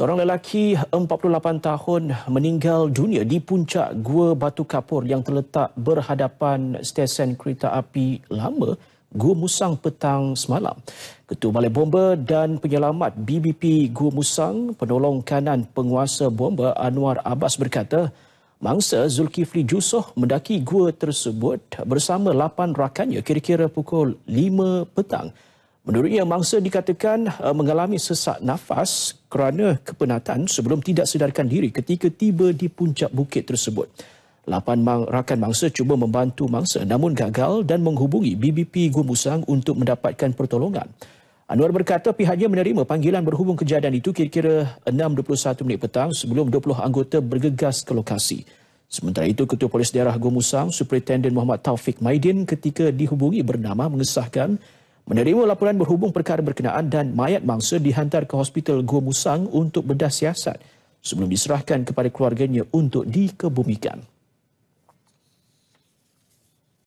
Seorang lelaki 48 tahun meninggal dunia di puncak Gua Batu Kapur yang terletak berhadapan stesen kereta api lama Gua Musang petang semalam. Ketua Balai Bomba dan Penyelamat BBP Gua Musang, penolong kanan penguasa bomba Anwar Abbas berkata, mangsa Zulkifli Jusoh mendaki gua tersebut bersama lapan rakannya kira-kira pukul 5 petang. Menurutnya, mangsa dikatakan uh, mengalami sesak nafas kerana kepenatan sebelum tidak sedarkan diri ketika tiba di puncak bukit tersebut. Lapan rakan mangsa cuba membantu mangsa namun gagal dan menghubungi BBP Gumusang untuk mendapatkan pertolongan. Anwar berkata pihaknya menerima panggilan berhubung kejadian itu kira-kira 6.21 minit petang sebelum 20 anggota bergegas ke lokasi. Sementara itu, Ketua Polis Daerah Gumusang, Superintendent Muhammad Taufik Maidin ketika dihubungi bernama mengesahkan menerima laporan berhubung perkara berkenaan dan mayat mangsa dihantar ke hospital Gua Musang untuk bedah siasat sebelum diserahkan kepada keluarganya untuk dikebumikan.